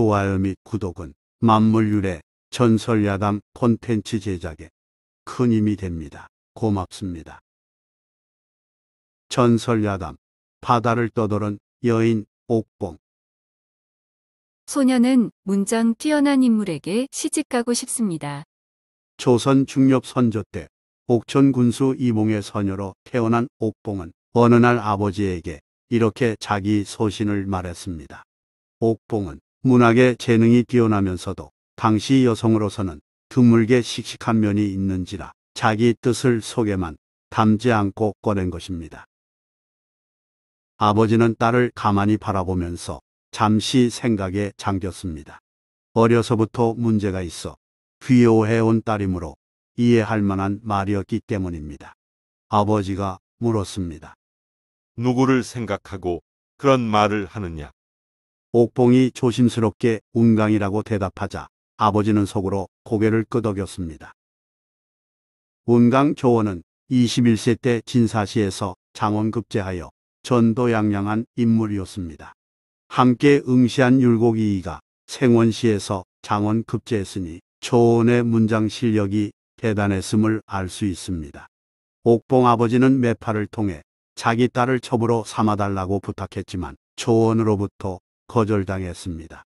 좋아요 및 구독은 만물 유래, 전설 야담 콘텐츠 제작에 큰 힘이 됩니다. 고맙습니다. 전설 야담 바다를 떠돌은 여인 옥봉 소녀는 문장 뛰어난 인물에게 시집가고 싶습니다. 조선 중엽 선조 때 옥천 군수 이몽의 선녀로 태어난 옥봉은 어느 날 아버지에게 이렇게 자기 소신을 말했습니다. 옥봉은 문학의 재능이 뛰어나면서도 당시 여성으로서는 드물게 씩씩한 면이 있는지라 자기 뜻을 속에만 담지 않고 꺼낸 것입니다. 아버지는 딸을 가만히 바라보면서 잠시 생각에 잠겼습니다. 어려서부터 문제가 있어 귀여워해온 딸이므로 이해할 만한 말이었기 때문입니다. 아버지가 물었습니다. 누구를 생각하고 그런 말을 하느냐? 옥봉이 조심스럽게 운강이라고 대답하자 아버지는 속으로 고개를 끄덕였습니다. 운강 교원은 21세 때 진사시에서 장원급제하여 전도양양한 인물이었습니다. 함께 응시한 율곡이이가 생원시에서 장원급제했으니 초원의 문장 실력이 대단했음을 알 수 있습니다. 옥봉 아버지는 매파를 통해 자기 딸을 첩으로 삼아달라고 부탁했지만 초원으로부터 거절당했습니다.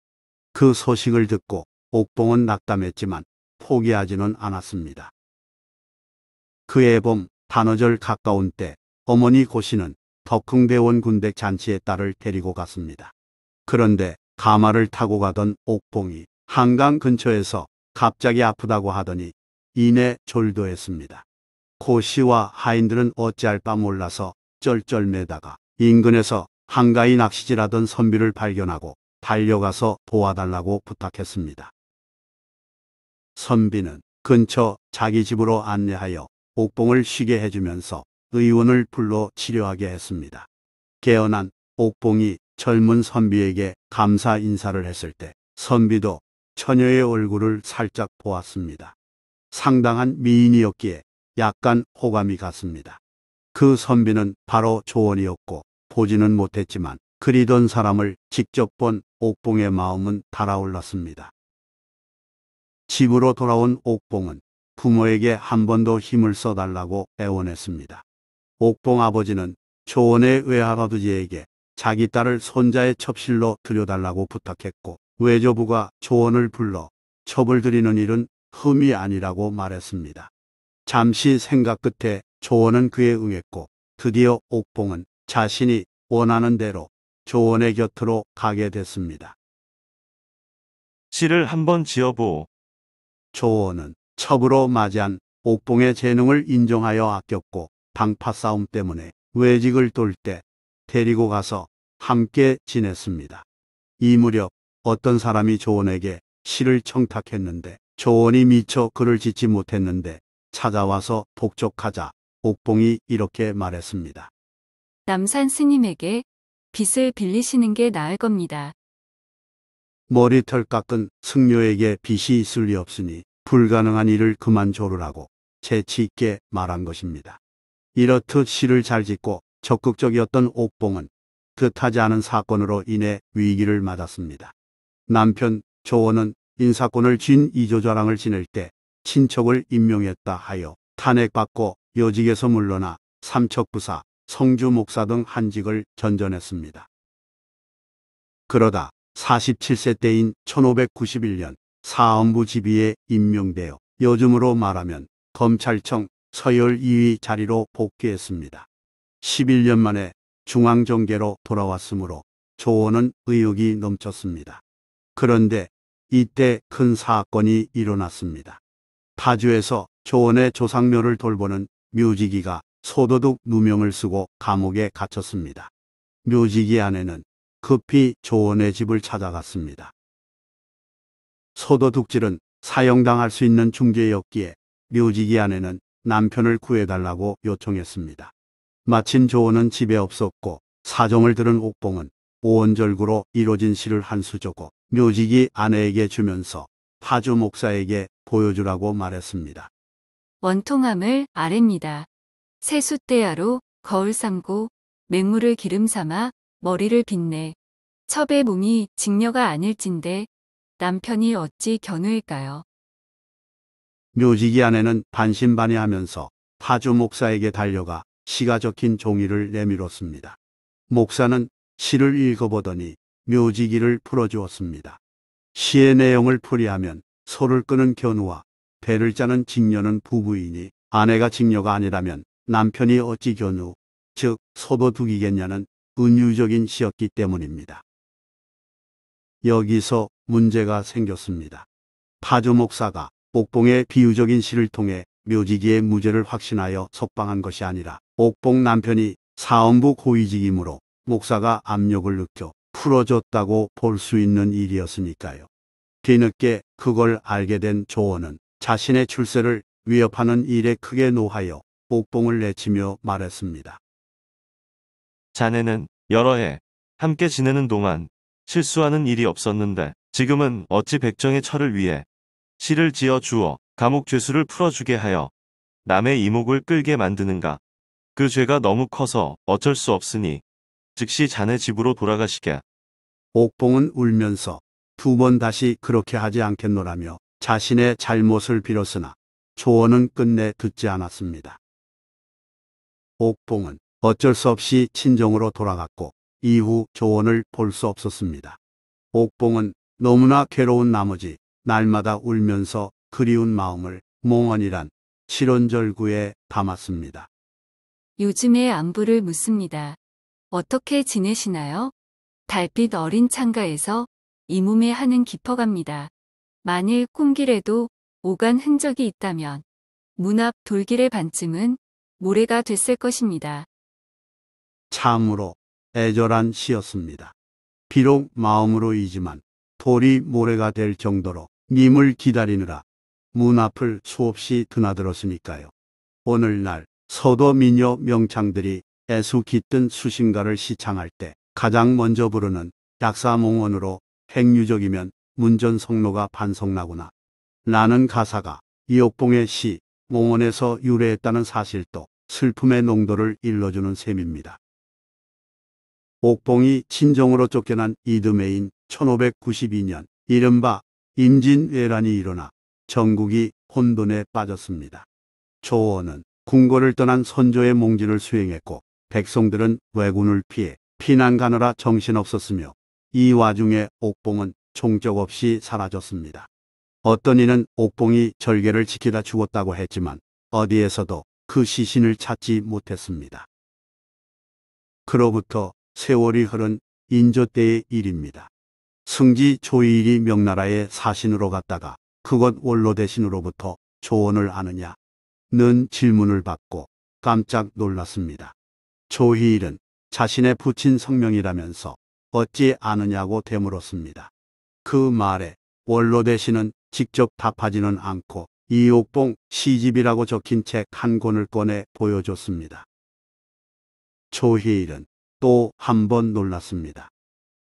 그 소식을 듣고 옥봉은 낙담했지만 포기하지는 않았습니다. 그해 봄 단어절 가까운 때 어머니 고씨는 덕흥대원 군대 잔치에 딸을 데리고 갔습니다. 그런데 가마를 타고 가던 옥봉이 한강 근처에서 갑자기 아프다고 하더니 이내 졸도했습니다. 고씨와 하인들은 어찌할 바 몰라서 쩔쩔매다가 인근에서 한가히 낚시질하던 선비를 발견하고 달려가서 도와달라고 부탁했습니다. 선비는 근처 자기 집으로 안내하여 옥봉을 쉬게 해주면서 의원을 불러 치료하게 했습니다. 깨어난 옥봉이 젊은 선비에게 감사 인사를 했을 때 선비도 처녀의 얼굴을 살짝 보았습니다. 상당한 미인이었기에 약간 호감이 갔습니다. 그 선비는 바로 조원이었고 보지는 못했지만 그리던 사람을 직접 본 옥봉의 마음은 달아올랐습니다. 집으로 돌아온 옥봉은 부모에게 한번도 힘을 써달라고 애원했습니다. 옥봉 아버지는 조원의 외할아버지에게 자기 딸을 손자의 첩실로 들여달라고 부탁했고 외조부가 조언을 불러 첩을 드리는 일은 흠이 아니라고 말했습니다. 잠시 생각 끝에 조언은 그에 응했고 드디어 옥봉은 자신이 원하는 대로 조언의 곁으로 가게 됐습니다. 시를 한번 지어보. 오 조언은 첩으로 맞이한 옥봉의 재능을 인정하여 아꼈고 당파 싸움 때문에 외직을 돌 때 데리고 가서 함께 지냈습니다. 이 무렵 어떤 사람이 조언에게 시를 청탁했는데 조언이 미처 그를 짓지 못했는데 찾아와서 복족하자 옥봉이 이렇게 말했습니다. 남산 스님에게 빚을 빌리시는 게 나을 겁니다. 머리털 깎은 승려에게 빚이 있을 리 없으니 불가능한 일을 그만 조르라고 재치 있게 말한 것입니다. 이렇듯 시를 잘 짓고 적극적이었던 옥봉은 뜻하지 않은 사건으로 인해 위기를 맞았습니다. 남편 조원은 인사권을 쥔 이조좌랑을 지낼 때 친척을 임명했다 하여 탄핵받고 요직에서 물러나 삼척부사 성주 목사 등 한직을 전전했습니다. 그러다 47세 때인 1591년 사헌부 지비에 임명되어 요즘으로 말하면 검찰청 서열 2위 자리로 복귀했습니다. 11년 만에 중앙정계로 돌아왔으므로 조언은 의욕이 넘쳤습니다. 그런데 이때 큰 사건이 일어났습니다. 타주에서 조언의 조상묘를 돌보는 묘지기가 소도둑 누명을 쓰고 감옥에 갇혔습니다. 묘지기 아내는 급히 조원의 집을 찾아갔습니다. 소도둑질은 사형당할 수 있는 중죄였기에 묘지기 아내는 남편을 구해달라고 요청했습니다. 마침 조원은 집에 없었고 사정을 들은 옥봉은 오원절구로 이뤄진 시를 한 수저고 묘지기 아내에게 주면서 파주 목사에게 보여주라고 말했습니다. 원통함을 아랩니다. 세숫대야로 거울 삼고 맹물을 기름 삼아 머리를 빗내 첩의 몸이 직녀가 아닐진데 남편이 어찌 견우일까요? 묘지기 아내는 반신반의하면서 파주 목사에게 달려가 시가 적힌 종이를 내밀었습니다. 목사는 시를 읽어보더니 묘지기를 풀어주었습니다. 시의 내용을 풀이하면 소를 끄는 견우와 배를 짜는 직녀는 부부이니 아내가 직녀가 아니라면 남편이 어찌 견우, 즉소도둑이겠냐는 은유적인 시였기 때문입니다. 여기서 문제가 생겼습니다. 파주 목사가 옥봉의 비유적인 시를 통해 묘지기의 무죄를 확신하여 석방한 것이 아니라 옥봉 남편이 사원부 고위직이므로 목사가 압력을 느껴 풀어줬다고 볼 수 있는 일이었으니까요. 뒤늦게 그걸 알게 된 조언은 자신의 출세를 위협하는 일에 크게 노하여 옥봉을 내치며 말했습니다. 자네는 여러 해 함께 지내는 동안 실수하는 일이 없었는데 지금은 어찌 백정의 철을 위해 시를 지어 주어 감옥 죄수를 풀어주게 하여 남의 이목을 끌게 만드는가. 그 죄가 너무 커서 어쩔 수 없으니 즉시 자네 집으로 돌아가시게. 옥봉은 울면서 두 번 다시 그렇게 하지 않겠노라며 자신의 잘못을 빌었으나 조언은 끝내 듣지 않았습니다. 옥봉은 어쩔 수 없이 친정으로 돌아갔고 이후 조언을 볼 수 없었습니다. 옥봉은 너무나 괴로운 나머지 날마다 울면서 그리운 마음을 몽언이란 칠원절구에 담았습니다. 요즘에 안부를 묻습니다. 어떻게 지내시나요? 달빛 어린 창가에서 이 몸에 하는 깊어갑니다. 만일 꿈길에도 오간 흔적이 있다면 문 앞 돌길의 반쯤은 모래가 됐을 것입니다. 참으로 애절한 시였습니다. 비록 마음으로이지만 돌이 모래가 될 정도로 님을 기다리느라 문 앞을 수없이 드나들었으니까요. 오늘날 서도 민요 명창들이 애수 깃든 수신가를 시창할 때 가장 먼저 부르는 약사몽원으로 행유적이면 문전성로가 반성나구나. 라는 가사가 이옥봉의 시, 몽원에서 유래했다는 사실도 슬픔의 농도를 일러주는 셈입니다. 옥봉이 친정으로 쫓겨난 이듬해인 1592년 이른바 임진왜란이 일어나 전국이 혼돈에 빠졌습니다. 조원은 궁궐을 떠난 선조의 몽진을 수행했고 백성들은 왜군을 피해 피난 가느라 정신없었으며 이 와중에 옥봉은 종적 없이 사라졌습니다. 어떤 이는 옥봉이 절개를 지키다 죽었다고 했지만 어디에서도 그 시신을 찾지 못했습니다. 그로부터 세월이 흐른 인조 때의 일입니다. 승지 조일이 명나라의 사신으로 갔다가 그것 원로 대신으로부터 조언을 아느냐? 는 질문을 받고 깜짝 놀랐습니다. 조희일은 자신의 부친 성명이라면서 어찌 아느냐고 되물었습니다. 그 말에 원로 대신은 직접 답하지는 않고 이옥봉 시집이라고 적힌 책 한 권을 꺼내 보여줬습니다. 조희일은 또 한 번 놀랐습니다.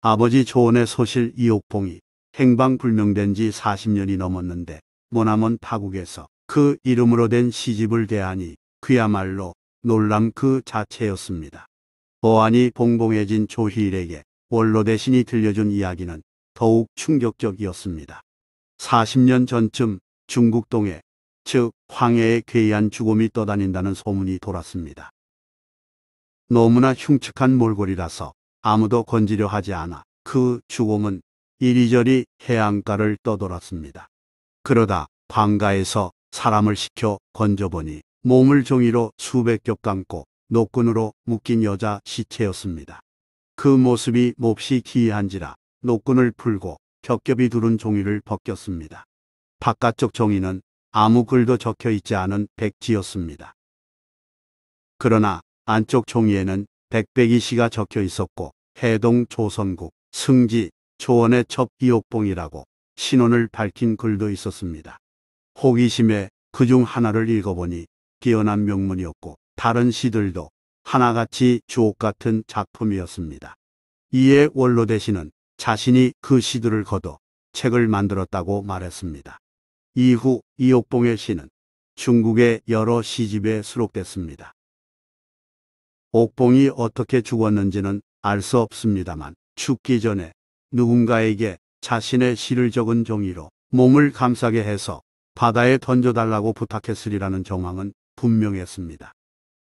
아버지 조언의 소실 이옥봉이 행방불명된 지 40년이 넘었는데 모나먼 타국에서 그 이름으로 된 시집을 대하니 그야말로 놀람 그 자체였습니다. 어안이 봉봉해진 조희일에게 원로 대신이 들려준 이야기는 더욱 충격적이었습니다. 40년 전쯤 중국동에 즉 황해에 괴이한 죽음이 떠다닌다는 소문이 돌았습니다. 너무나 흉측한 몰골이라서 아무도 건지려 하지 않아 그 죽음은 이리저리 해안가를 떠돌았습니다. 그러다 광가에서 사람을 시켜 건져보니 몸을 종이로 수백 겹 감고 노끈으로 묶인 여자 시체였습니다. 그 모습이 몹시 기이한지라 노끈을 풀고 겹겹이 두른 종이를 벗겼습니다. 바깥쪽 종이는 아무 글도 적혀 있지 않은 백지였습니다. 그러나 안쪽 종이에는 백백이 씨가 적혀 있었고 해동 조선국 승지 조원의첩 이옥봉이라고 신원을 밝힌 글도 있었습니다. 호기심에 그 중 하나를 읽어보니 뛰어난 명문이었고 다른 시들도 하나같이 주옥 같은 작품이었습니다. 이에 원로 대신은 자신이 그 시들을 거둬 책을 만들었다고 말했습니다. 이후 이옥봉의 시는 중국의 여러 시집에 수록됐습니다. 옥봉이 어떻게 죽었는지는 알 수 없습니다만 죽기 전에 누군가에게 자신의 시를 적은 종이로 몸을 감싸게 해서 바다에 던져달라고 부탁했으리라는 정황은 분명했습니다.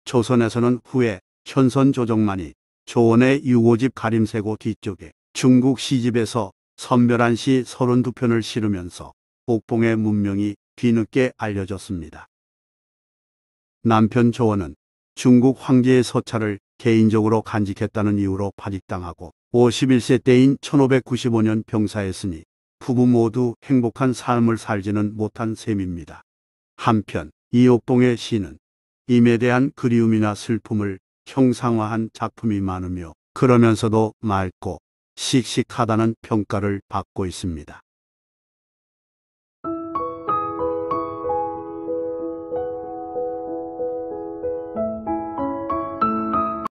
조선에서는 후에 현선 조정만이 조원의 유고집 가림세고 뒤쪽에 중국 시집에서 선별한 시 32편을 실으면서 옥봉의 문명이 뒤늦게 알려졌습니다. 남편 조원은 중국 황제의 서찰을 개인적으로 간직했다는 이유로 파직당하고 51세 때인 1595년 병사했으니 부부 모두 행복한 삶을 살지는 못한 셈입니다. 한편 이옥봉의 시는 임에 대한 그리움이나 슬픔을 형상화한 작품이 많으며 그러면서도 맑고 씩씩하다는 평가를 받고 있습니다.